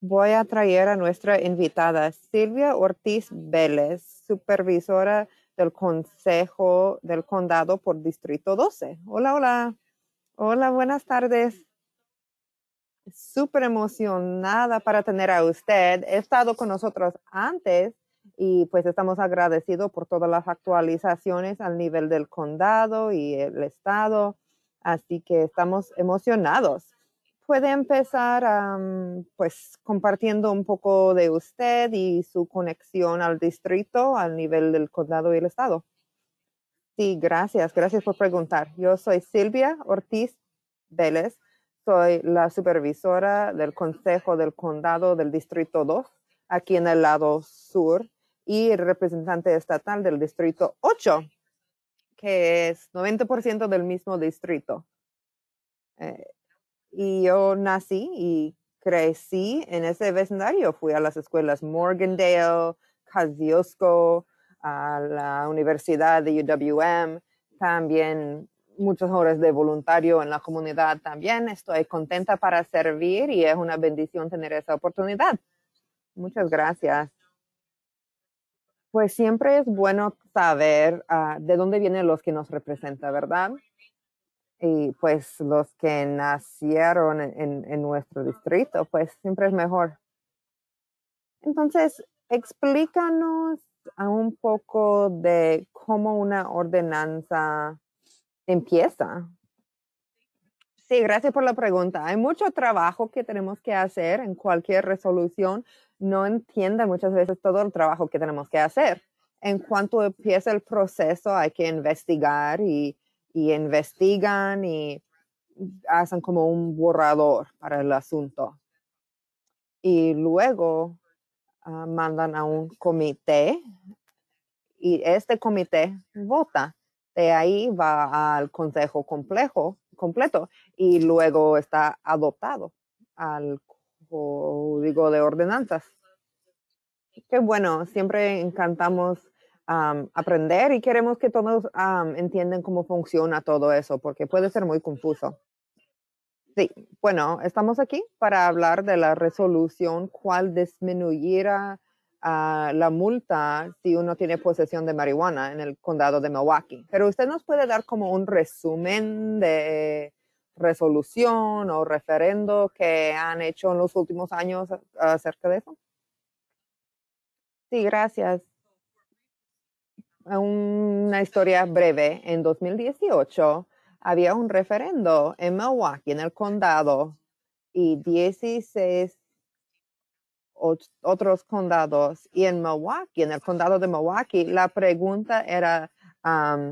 voy a traer a nuestra invitada Silvia Ortiz Vélez, supervisora del Consejo del Condado por Distrito 12. Hola, hola. Hola, buenas tardes. Súper emocionada para tener a usted. He estado con nosotros antes y pues estamos agradecidos por todas las actualizaciones al nivel del condado y el estado. Así que estamos emocionados puede empezar mm, pues compartiendo un poco de usted y su conexión al distrito al nivel del condado y el estado. Sí, gracias, gracias por preguntar. Yo soy Silvia Ortiz Vélez, soy la supervisora del Consejo del Condado del Distrito 2, aquí en el lado sur, y representante estatal del Distrito 8, que es 90% del mismo distrito. Eh, y yo nací y crecí en ese vecindario. Fui a las escuelas Morgandale, Kosciuszko, a la Universidad de UWM, también muchas horas de voluntario en la comunidad también. Estoy contenta para servir y es una bendición tener esa oportunidad. Muchas gracias. Pues siempre es bueno saber ah, de dónde vienen los que nos representan, ¿verdad? y pues los que nacieron en, en, nuestro distrito, pues siempre es mejor. Entonces, explícanos un poco de cómo una ordenanza empieza. Sí, gracias por la pregunta. Hay mucho trabajo que tenemos que hacer en cualquier resolución. No entiende muchas veces todo el trabajo que tenemos que hacer. En cuanto empieza el proceso, hay que investigar y y investigan y hacen como un borrador para el asunto. Y luego ah, mandan a un comité y este comité vota. De ahí va al consejo complejo, completo y luego está adoptado al código de ordenanzas. Qué bueno, siempre encantamos aprender y queremos que todos entiendan cómo funciona todo eso, porque puede ser muy confuso. Sí, bueno, estamos aquí para hablar de la resolución cuál disminuirá ah, la multa si uno tiene posesión de marihuana en el condado de Milwaukee. Pero usted nos puede dar como un resumen de resolución o referendo que han hecho en los últimos años acerca de eso. Sí, gracias una historia breve, en 2018 había un referendo en Milwaukee, en el condado, y 16 otros condados. Y en Milwaukee, en el condado de Milwaukee, la pregunta era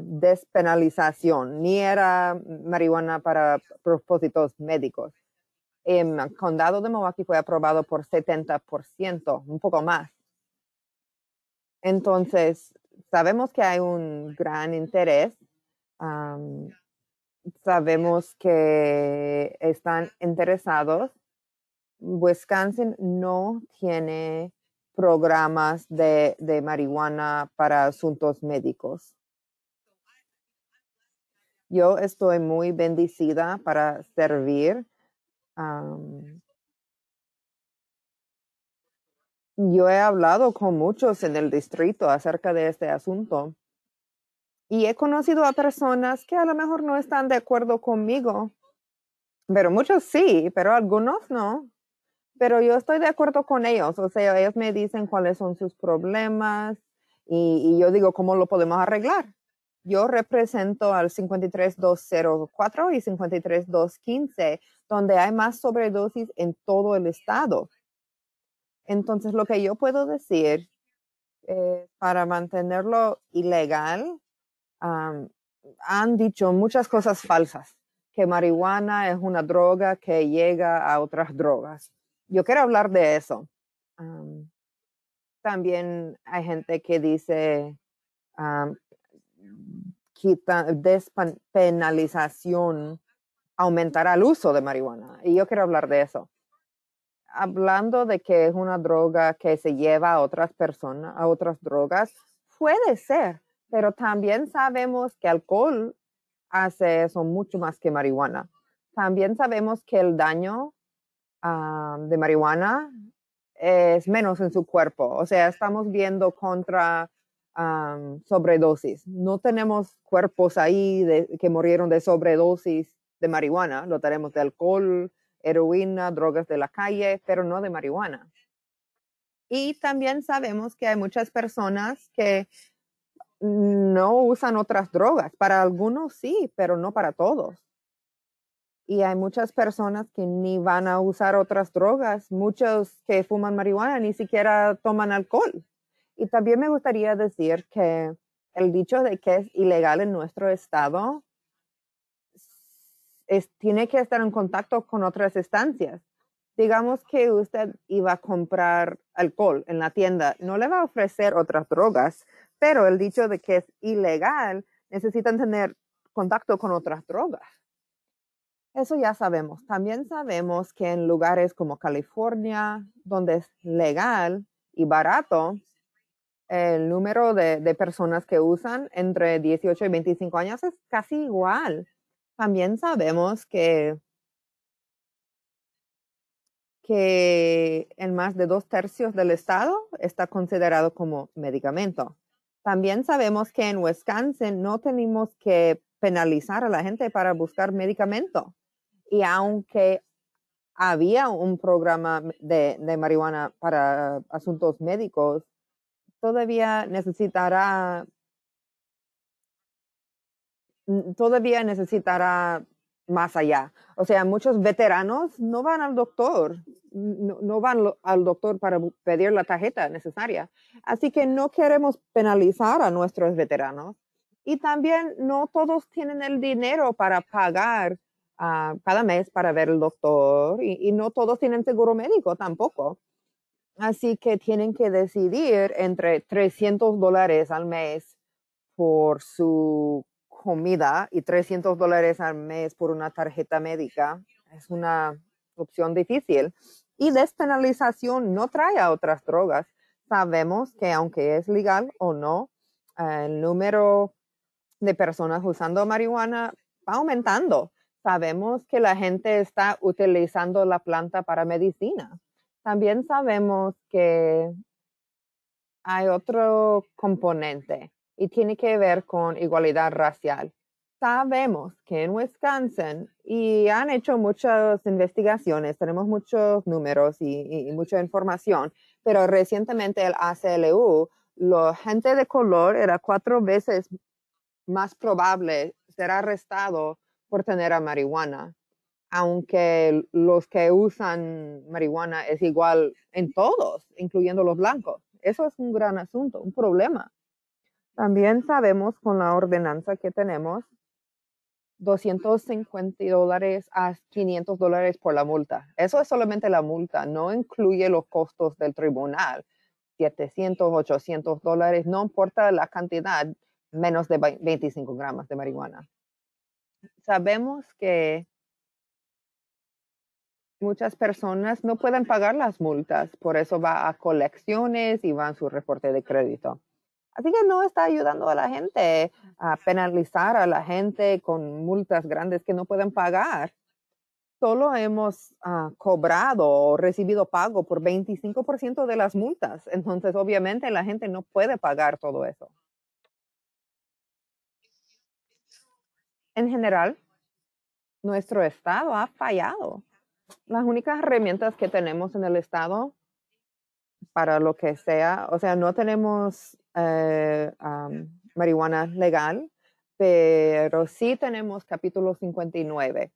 despenalización, ni era marihuana para propósitos médicos. el condado de Milwaukee fue aprobado por 70%, un poco más. Entonces, sabemos que hay un gran interés, sabemos que están interesados. Wisconsin no tiene programas de, marihuana para asuntos médicos. Yo estoy muy bendecida para servir yo he hablado con muchos en el distrito acerca de este asunto y he conocido a personas que a lo mejor no están de acuerdo conmigo, pero muchos sí, pero algunos no. Pero yo estoy de acuerdo con ellos, o sea, ellos me dicen cuáles son sus problemas y, yo digo cómo lo podemos arreglar. Yo represento al 53204 y 53215, donde hay más sobredosis en todo el estado. Entonces, lo que yo puedo decir eh, para mantenerlo ilegal, han dicho muchas cosas falsas, que marihuana es una droga que llega a otras drogas. Yo quiero hablar de eso. también hay gente que dice que despenalización aumentará el uso de marihuana. Y yo quiero hablar de eso hablando de que es una droga que se lleva a otras personas, a otras drogas, puede ser, pero también sabemos que alcohol hace eso mucho más que marihuana. También sabemos que el daño ah, de marihuana es menos en su cuerpo, o sea, estamos viendo contra sobredosis. No tenemos cuerpos ahí que murieron de sobredosis de marihuana, lo tenemos de alcohol, heroína, drogas de la calle, pero no de marihuana. Y también sabemos que hay muchas personas que no usan otras drogas. Para algunos sí, pero no para todos. Y hay muchas personas que ni van a usar otras drogas, muchos que fuman marihuana ni siquiera toman alcohol. Y también me gustaría decir que el dicho de que es ilegal en nuestro estado tiene que estar en contacto con otras estancias. Digamos que usted iba a comprar alcohol en la tienda, no le va a ofrecer otras drogas, pero el dicho de que es ilegal, necesitan tener contacto con otras drogas. Eso ya sabemos. También sabemos que en lugares como California, donde es legal y barato, el número de, de personas que usan entre 18 y 25 años es casi igual también sabemos que, que en más de dos tercios del estado está considerado como medicamento. También sabemos que en Wisconsin no tenemos que penalizar a la gente para buscar medicamento. Y aunque había un programa de marihuana para asuntos médicos, todavía necesitará todavía necesitará más allá. O sea, muchos veteranos no van al doctor, no, van al doctor para pedir la tarjeta necesaria. Así que no queremos penalizar a nuestros veteranos. Y también no todos tienen el dinero para pagar ah, cada mes para ver el doctor y, y no todos tienen seguro médico tampoco. Así que tienen que decidir entre 300 dólares al mes por su comida y 300 dólares al mes por una tarjeta médica es una opción difícil. Y despenalización no trae a otras drogas. Sabemos que aunque es legal o no, eh, el número de personas usando marihuana va aumentando. Sabemos que la gente está utilizando la planta para medicina. También sabemos que hay otro componente y tiene que ver con igualdad racial. Sabemos que en Wisconsin, y han hecho muchas investigaciones, tenemos muchos números y, mucha información, pero recientemente el ACLU, la gente de color era cuatro veces más probable ser arrestado por tener a marihuana, aunque los que usan marihuana es igual en todos, incluyendo los blancos. Eso es un gran asunto, un problema. También sabemos con la ordenanza que tenemos 250 dólares a 500 dólares por la multa. Eso es solamente la multa, no incluye los costos del tribunal. 700, 800 dólares, no importa la cantidad, menos de 25 gramos de marihuana. Sabemos que muchas personas no pueden pagar las multas, por eso va a colecciones y va a su reporte de crédito. Así que no está ayudando a la gente a penalizar a la gente con multas grandes que no pueden pagar. Solo hemos ah, cobrado o recibido pago por 25% de las multas. Entonces, obviamente, la gente no puede pagar todo eso. En general, nuestro Estado ha fallado. Las únicas herramientas que tenemos en el Estado para lo que sea. O sea, no tenemos eh, marihuana legal, pero sí tenemos capítulo 59,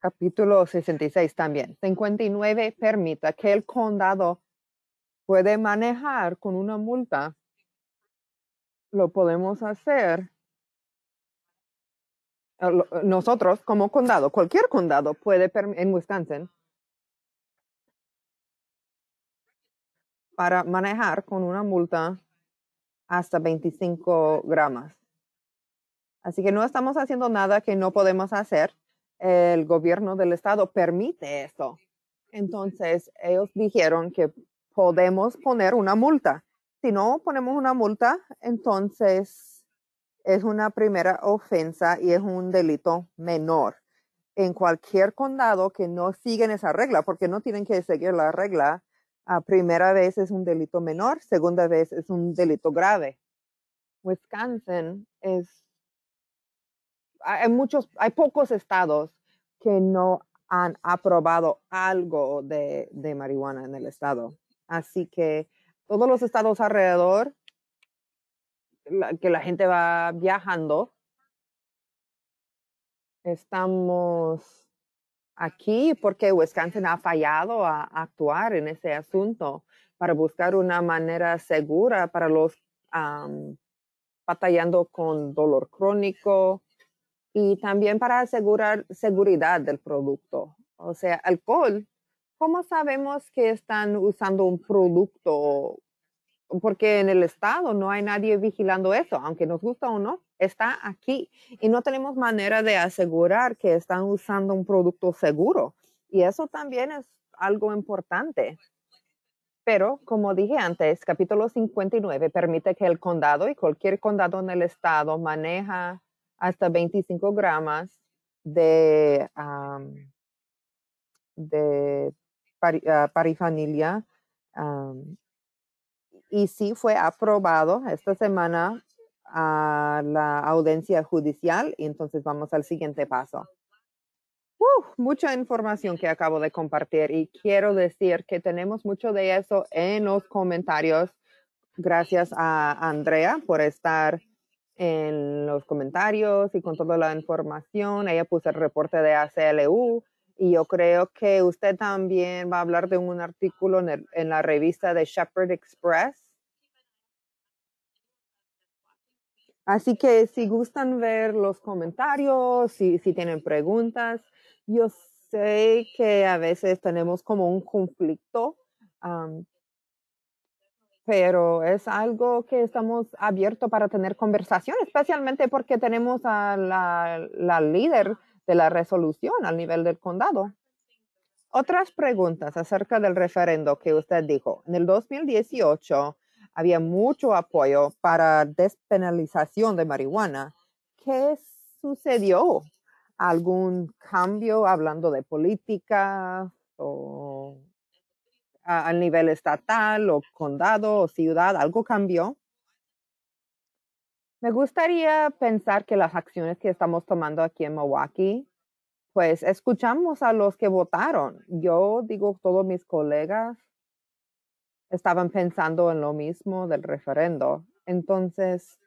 capítulo 66 también. 59 permite que el condado puede manejar con una multa. Lo podemos hacer eh, eh, nosotros como condado, cualquier condado puede en Wisconsin para manejar con una multa hasta 25 gramos. Así que no estamos haciendo nada que no podemos hacer. El gobierno del estado permite eso. Entonces, ellos dijeron que podemos poner una multa. Si no ponemos una multa, entonces es una primera ofensa y es un delito menor. En cualquier condado que no siguen esa regla, porque no tienen que seguir la regla a primera vez es un delito menor, segunda vez es un delito grave. Wisconsin es, hay muchos, hay pocos estados que no han aprobado algo de, de marihuana en el estado. Así que todos los estados alrededor, que la gente va viajando, estamos aquí porque Wisconsin ha fallado a actuar en ese asunto para buscar una manera segura para los batallando con dolor crónico y también para asegurar seguridad del producto. O sea, alcohol, ¿cómo sabemos que están usando un producto? Porque en el Estado no hay nadie vigilando eso, aunque nos gusta o no está aquí y no tenemos manera de asegurar que están usando un producto seguro. Y eso también es algo importante. Pero, como dije antes, capítulo 59 permite que el condado y cualquier condado en el estado maneja hasta 25 gramas de, ah, parifanilia. y sí fue aprobado esta semana a la audiencia judicial y entonces vamos al siguiente paso. mucha información que acabo de compartir y quiero decir que tenemos mucho de eso en los comentarios. Gracias a Andrea por estar en los comentarios y con toda la información. Ella puso el reporte de ACLU y yo creo que usted también va a hablar de un artículo en, la revista de Shepherd Express Así que si gustan ver los comentarios, si, si tienen preguntas, yo sé que a veces tenemos como un conflicto, pero es algo que estamos abiertos para tener conversación, especialmente porque tenemos a la, la líder de la resolución al nivel del condado. Otras preguntas acerca del referendo que usted dijo. En el 2018, había mucho apoyo para despenalización de marihuana. ¿Qué sucedió? ¿Algún cambio hablando de política o a, nivel estatal o condado o ciudad? ¿Algo cambió? Me gustaría pensar que las acciones que estamos tomando aquí en Milwaukee, pues escuchamos a los que votaron. Yo digo todos mis colegas estaban pensando en lo mismo del referendo. Entonces,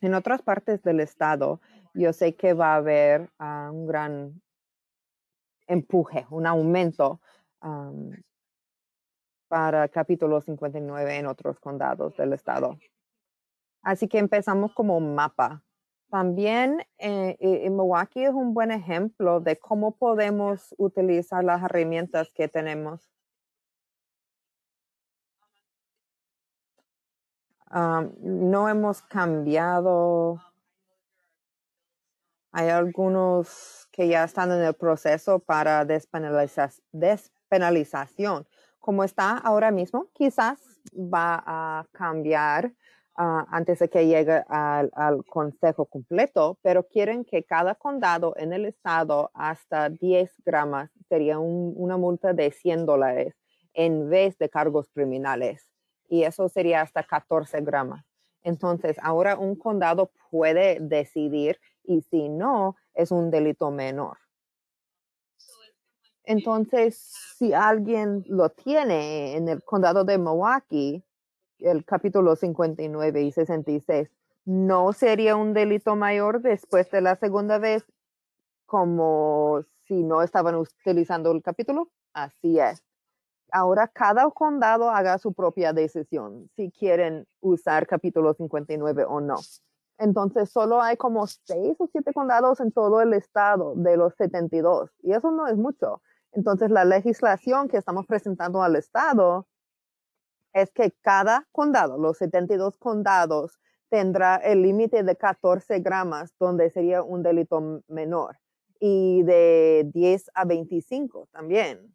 en otras partes del estado, yo sé que va a haber ah, un gran empuje, un aumento para capítulo 59 en otros condados del estado. Así que empezamos como mapa. También eh, eh Milwaukee es un buen ejemplo de cómo podemos utilizar las herramientas que tenemos no hemos cambiado. Hay algunos que ya están en el proceso para despenalización. Como está ahora mismo, quizás va a cambiar ah, antes de que llegue al, consejo completo, pero quieren que cada condado en el estado hasta 10 gramas sería una multa de 100 dólares en vez de cargos criminales y eso sería hasta 14 gramos. Entonces, ahora un condado puede decidir y si no, es un delito menor. Entonces, si alguien lo tiene en el condado de Milwaukee, el capítulo 59 y 66, no sería un delito mayor después de la segunda vez como si no estaban utilizando el capítulo. Así es ahora cada condado haga su propia decisión si quieren usar capítulo 59 o no. Entonces, solo hay como seis o siete condados en todo el estado de los 72, y eso no es mucho. Entonces, la legislación que estamos presentando al estado es que cada condado, los 72 condados, tendrá el límite de 14 gramas, donde sería un delito menor, y de 10 a 25 también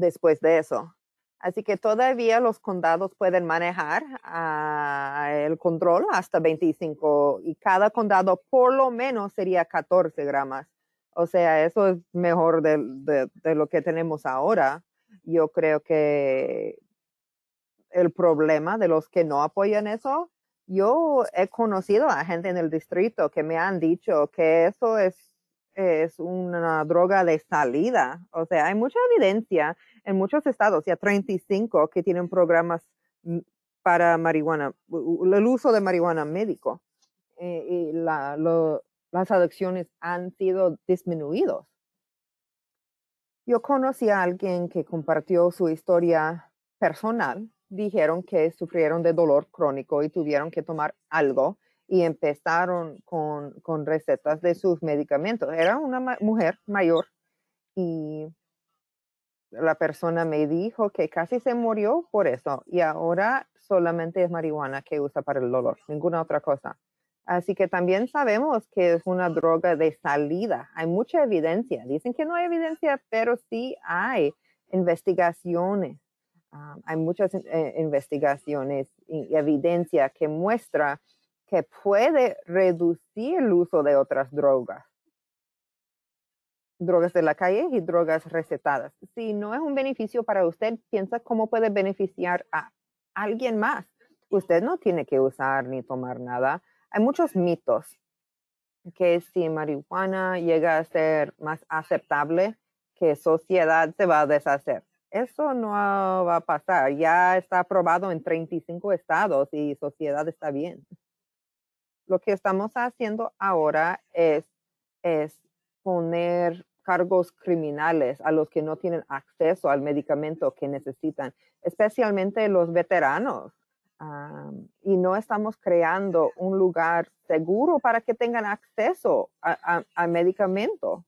después de eso. Así que todavía los condados pueden manejar ah, el control hasta 25 y cada condado por lo menos sería 14 gramas. O sea, eso es mejor de lo que tenemos ahora. Yo creo que el problema de los que no apoyan eso, yo he conocido a gente en el distrito que me han dicho que eso es es una droga de salida. O sea, hay mucha evidencia en muchos estados, ya 35 que tienen programas mm, para marihuana, el uso de marihuana médico. Eh, y las adicciones han sido disminuidos. Yo conocí a alguien que compartió su historia personal. Dijeron que sufrieron de dolor crónico y tuvieron que tomar algo y empezaron con, con recetas de sus medicamentos. Era una mujer mayor y la persona me dijo que casi se murió por eso y ahora solamente es marihuana que usa para el dolor, ninguna otra cosa. Así que también sabemos que es una droga de salida. Hay mucha evidencia. Dicen que no hay evidencia, pero sí hay investigaciones. Ah, hay muchas eh, investigaciones y evidencia que muestra puede reducir el uso de otras drogas, drogas de la calle y drogas recetadas. Si no es un beneficio para usted, piensa cómo puede beneficiar a alguien más. Usted no tiene que usar ni tomar nada. Hay muchos mitos que si marihuana llega a ser más aceptable, que sociedad se va a deshacer. Eso no va a pasar. Ya está aprobado en 35 estados y sociedad está bien. Lo que estamos haciendo ahora es, poner cargos criminales a los que no tienen acceso al medicamento que necesitan, especialmente los veteranos. y no estamos creando un lugar seguro para que tengan acceso al medicamento.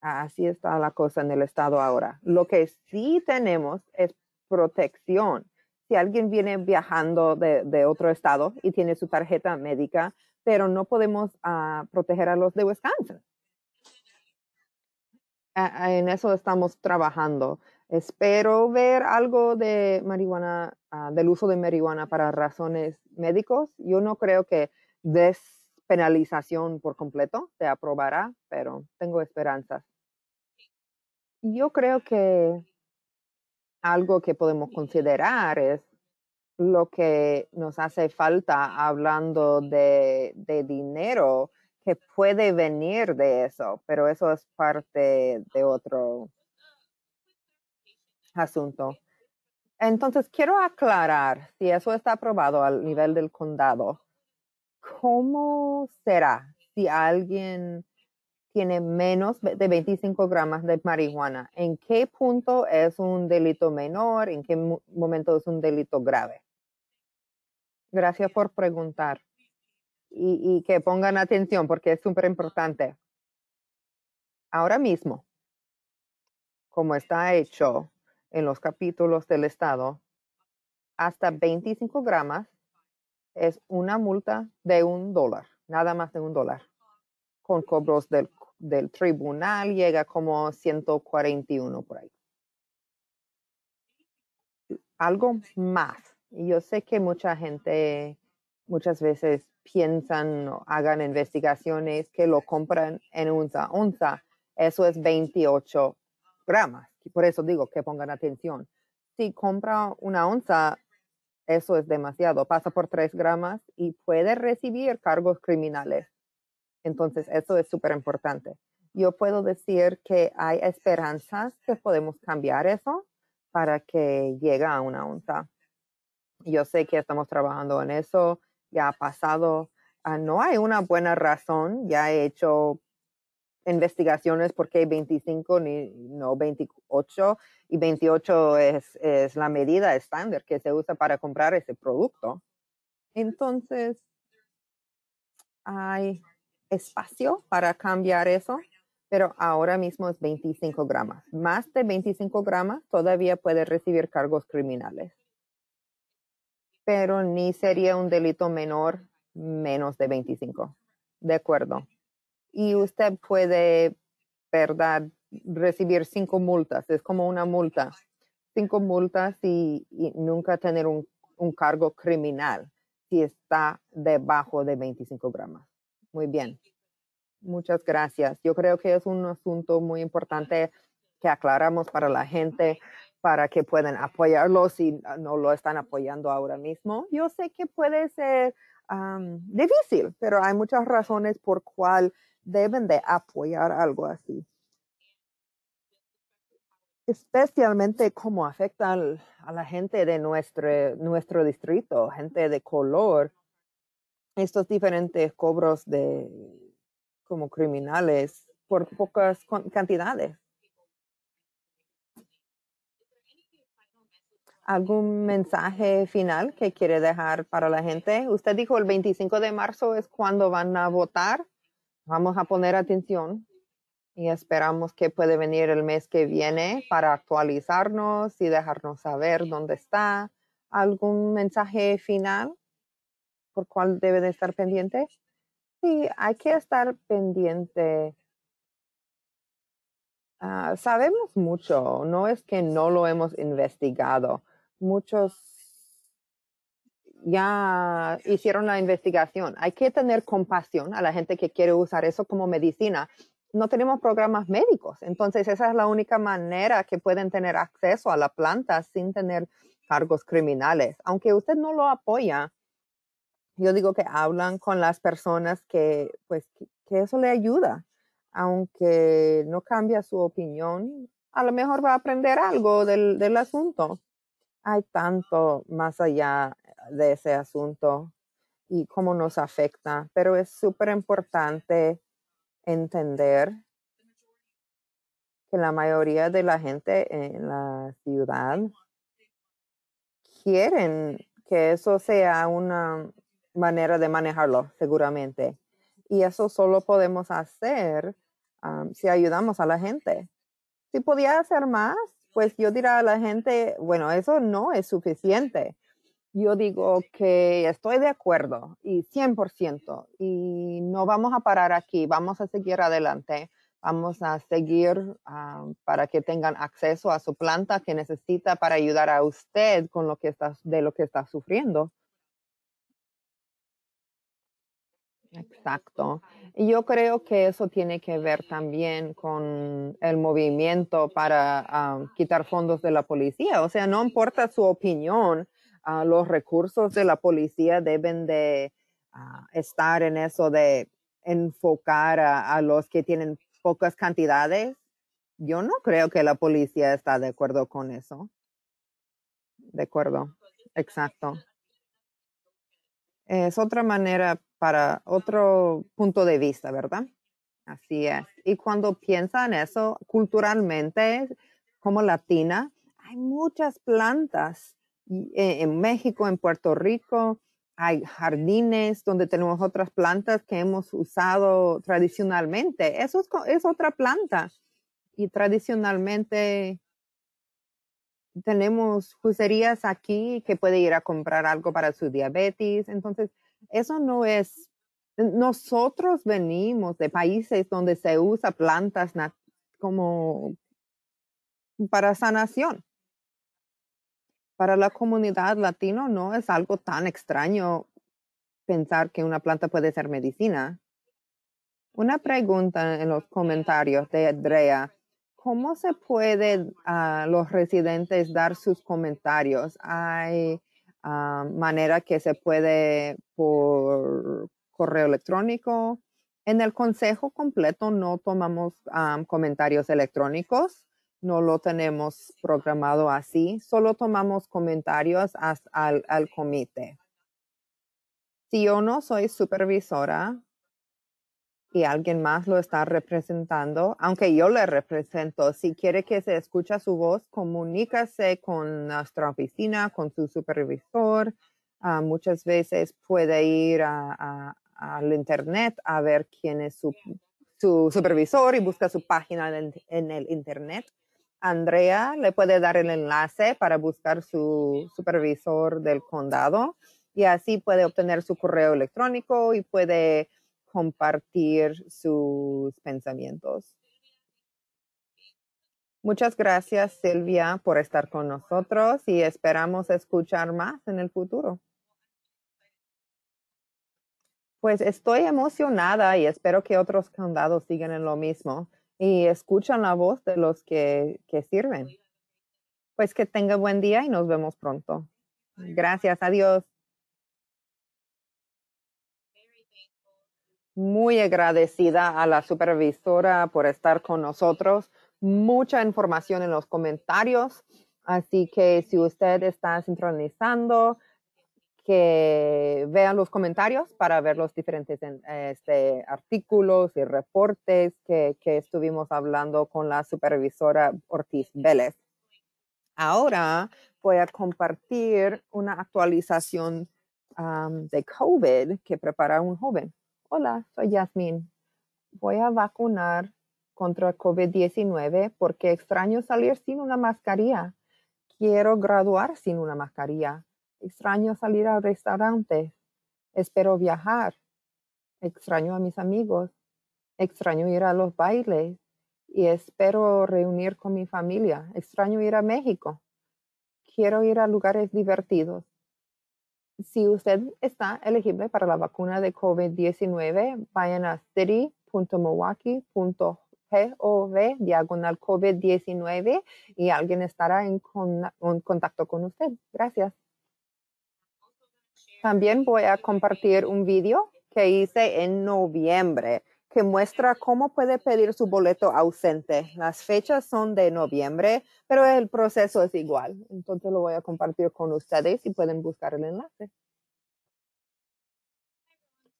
Así está la cosa en el estado ahora. Lo que sí tenemos es protección si alguien viene viajando de, otro estado y tiene su tarjeta médica, pero no podemos ah, proteger a los de Wisconsin. en eso estamos trabajando. Espero ver algo de marihuana, ah, del uso de marihuana para razones médicos. Yo no creo que despenalización por completo se aprobará, pero tengo esperanzas. Yo creo que algo que podemos considerar es lo que nos hace falta hablando de, dinero que puede venir de eso, pero eso es parte de otro asunto. Entonces, quiero aclarar si eso está aprobado al nivel del condado. ¿Cómo será si alguien tiene menos de 25 gramos de marihuana? ¿En qué punto es un delito menor? ¿En qué momento es un delito grave? Gracias por preguntar y, que pongan atención porque es súper importante. Ahora mismo, como está hecho en los capítulos del Estado, hasta 25 gramas es una multa de un dólar, nada más de un dólar, con cobros del, del tribunal, llega como 141 por ahí. Algo más yo sé que mucha gente muchas veces piensan o hagan investigaciones que lo compran en onza. Onza, eso es 28 gramas. Y por eso digo que pongan atención. Si compra una onza, eso es demasiado. Pasa por 3 gramas y puede recibir cargos criminales. Entonces, eso es súper importante. Yo puedo decir que hay esperanzas que podemos cambiar eso para que llegue a una onza. Yo sé que estamos trabajando en eso, ya ha pasado, ah, no hay una buena razón, ya he hecho investigaciones porque hay 25 ni no 28 y 28 es, es la medida estándar que se usa para comprar ese producto. Entonces, hay espacio para cambiar eso, pero ahora mismo es 25 gramas. Más de 25 gramas todavía puede recibir cargos criminales pero ni sería un delito menor menos de 25. De acuerdo. Y usted puede, ¿verdad? Recibir cinco multas. Es como una multa. Cinco multas y, nunca tener un, un, cargo criminal si está debajo de 25 gramas. Muy bien. Muchas gracias. Yo creo que es un asunto muy importante que aclaramos para la gente para que puedan apoyarlo si ah, no lo están apoyando ahora mismo. Yo sé que puede ser difícil, pero hay muchas razones por cual deben de apoyar algo así. Especialmente cómo afecta a la gente de nuestro, nuestro distrito, gente de color, estos diferentes cobros de como criminales por pocas cantidades algún mensaje final que quiere dejar para la gente. Usted dijo el 25 de marzo es cuando van a votar. Vamos a poner atención y esperamos que puede venir el mes que viene para actualizarnos y dejarnos saber dónde está. ¿Algún mensaje final por cuál debe de estar pendiente? Sí, hay que estar pendiente. Ah, sabemos mucho, no es que no lo hemos investigado muchos ya hicieron la investigación. Hay que tener compasión a la gente que quiere usar eso como medicina. No tenemos programas médicos, entonces esa es la única manera que pueden tener acceso a la planta sin tener cargos criminales. Aunque usted no lo apoya, yo digo que hablan con las personas que, pues, que eso le ayuda. Aunque no cambia su opinión, a lo mejor va a aprender algo del, del asunto hay tanto más allá de ese asunto y cómo nos afecta, pero es súper importante entender que la mayoría de la gente en la ciudad quieren que eso sea una manera de manejarlo, seguramente. Y eso solo podemos hacer si ayudamos a la gente. Si podía hacer más, pues yo diría a la gente, bueno, eso no es suficiente. Yo digo que estoy de acuerdo y 100% y no vamos a parar aquí, vamos a seguir adelante, vamos a seguir ah, para que tengan acceso a su planta que necesita para ayudar a usted con lo que de lo que está sufriendo. Exacto. Y yo creo que eso tiene que ver también con el movimiento para ah, quitar fondos de la policía. O sea, no importa su opinión, ah, los recursos de la policía deben de ah, estar en eso de enfocar a, a, los que tienen pocas cantidades. Yo no creo que la policía está de acuerdo con eso. De acuerdo. Pues Exacto. Es otra manera para otro punto de vista, ¿verdad? Así es. Y cuando piensan eso, culturalmente, como latina, hay muchas plantas eh, en México, en Puerto Rico, hay jardines donde tenemos otras plantas que hemos usado tradicionalmente. Eso es, otra planta. Y tradicionalmente tenemos juicerías aquí que puede ir a comprar algo para su diabetes. Entonces, eso no es, nosotros venimos de países donde se usa plantas como para sanación. Para la comunidad latino no es algo tan extraño pensar que una planta puede ser medicina. Una pregunta en los comentarios de Andrea. ¿Cómo se puede a ah, los residentes dar sus comentarios? ¿Hay Ah, manera que se puede por correo electrónico. En el consejo completo no tomamos ah, comentarios electrónicos, no lo tenemos programado así, solo tomamos comentarios al, al comité. Si yo no soy supervisora, y alguien más lo está representando, aunque yo le represento, si quiere que se escuche su voz, comunícase con nuestra oficina, con su supervisor. Ah, muchas veces puede ir al internet a ver quién es su, supervisor y busca su página en el internet. Andrea le puede dar el enlace para buscar su supervisor del condado y así puede obtener su correo electrónico y puede compartir sus pensamientos. Muchas gracias, Silvia, por estar con nosotros y esperamos escuchar más en el futuro. Pues estoy emocionada y espero que otros condados sigan en lo mismo y escuchan la voz de los que, que sirven. Pues que tenga buen día y nos vemos pronto. Gracias, adiós. muy agradecida a la supervisora por estar con nosotros. Mucha información en los comentarios. Así que si usted está sincronizando, que vean los comentarios para ver los diferentes este, artículos y reportes que, estuvimos hablando con la supervisora Ortiz Vélez. Ahora voy a compartir una actualización de COVID que prepara un joven hola, soy Yasmin. Voy a vacunar contra COVID-19 porque extraño salir sin una mascarilla. Quiero graduar sin una mascarilla. Extraño salir a restaurantes. Espero viajar. Extraño a mis amigos. Extraño ir a los bailes. Y espero reunir con mi familia. Extraño ir a México. Quiero ir a lugares divertidos si usted está elegible para la vacuna de COVID-19, vayan a city.milwaukee.gov diagonal COVID-19 y alguien estará en, contacto con usted. Gracias. También voy a compartir un video que hice en noviembre muestra cómo puede pedir su boleto ausente. Las fechas son de noviembre, pero el proceso es igual. Entonces lo voy a compartir con ustedes y pueden buscar el enlace.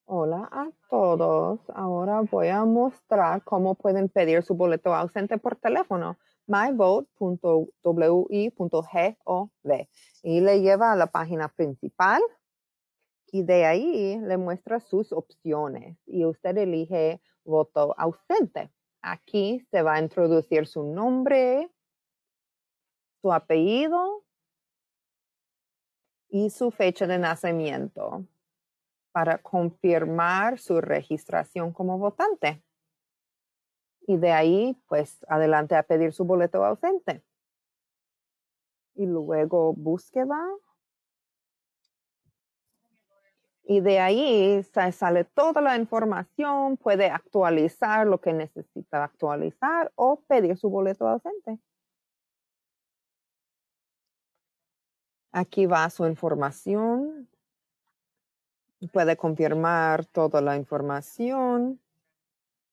Hola a todos. Ahora voy a mostrar cómo pueden pedir su boleto ausente por teléfono myvote.wi.gov y le lleva a la página principal y de ahí le muestra sus opciones y usted elige voto ausente. Aquí se va a introducir su nombre, su apellido y su fecha de nacimiento para confirmar su registración como votante. Y de ahí, pues, adelante a pedir su boleto ausente. Y luego búsqueda y de ahí sale toda la información, puede actualizar lo que necesita actualizar o pedir su boleto docente Aquí va su información. Puede confirmar toda la información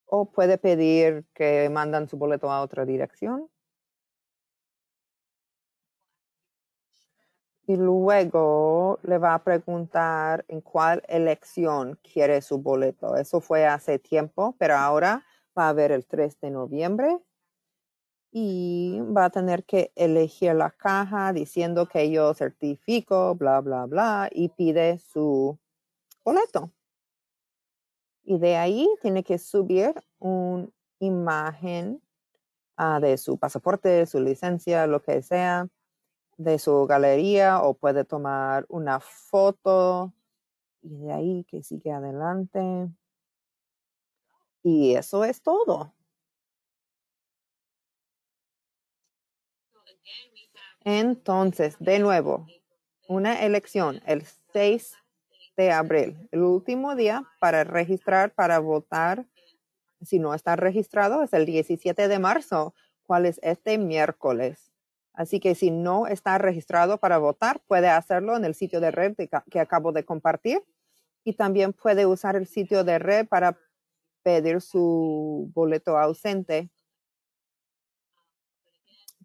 o puede pedir que mandan su boleto a otra dirección. y luego le va a preguntar en cuál elección quiere su boleto. Eso fue hace tiempo, pero ahora va a haber el 3 de noviembre y va a tener que elegir la caja diciendo que yo certifico, bla, bla, bla, y pide su boleto. Y de ahí tiene que subir una imagen ah, de su pasaporte, su licencia, lo que sea de su galería o puede tomar una foto y de ahí que sigue adelante. Y eso es todo. Entonces, de nuevo, una elección el 6 de abril, el último día para registrar, para votar. Si no está registrado, es el 17 de marzo, cuál es este miércoles. Así que si no está registrado para votar, puede hacerlo en el sitio de red que acabo de compartir y también puede usar el sitio de red para pedir su boleto ausente.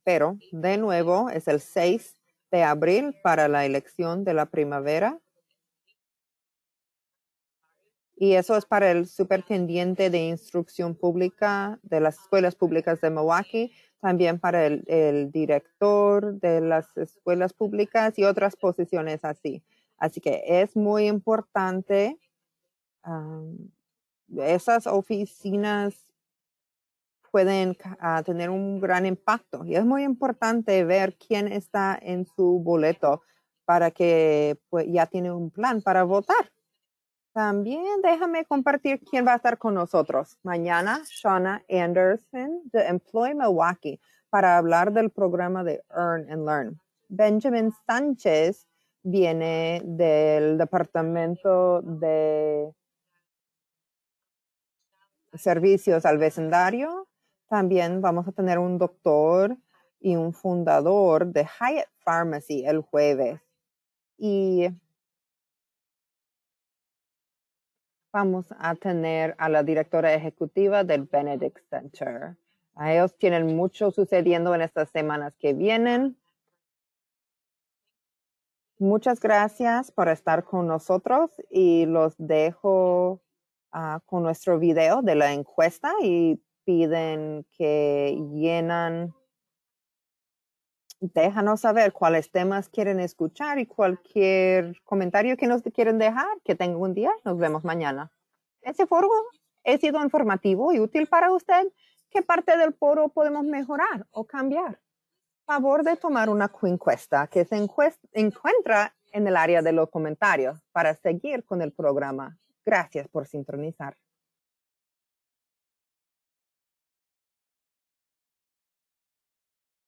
Pero, de nuevo, es el 6 de abril para la elección de la primavera y eso es para el superintendente de instrucción pública de las escuelas públicas de Milwaukee, también para el, director de las escuelas públicas y otras posiciones así. Así que es muy importante esas oficinas pueden ah, tener un gran impacto y es muy importante ver quién está en su boleto para que pues, ya tiene un plan para votar también déjame compartir quién va a estar con nosotros. Mañana, Shauna Anderson de Employ Milwaukee para hablar del programa de Earn and Learn. Benjamin Sánchez viene del Departamento de Servicios al Vecindario. También vamos a tener un doctor y un fundador de Hyatt Pharmacy el jueves. Y vamos a tener a la directora ejecutiva del Benedict Center. A ellos tienen mucho sucediendo en estas semanas que vienen. Muchas gracias por estar con nosotros y los dejo ah, con nuestro video de la encuesta y piden que llenan déjanos saber cuáles temas quieren escuchar y cualquier comentario que nos quieran dejar. Que tenga un día. Nos vemos mañana. Ese foro ha sido informativo y útil para usted. ¿Qué parte del foro podemos mejorar o cambiar? Favor de tomar una encuesta que se encuentra en el área de los comentarios para seguir con el programa. Gracias por sintonizar.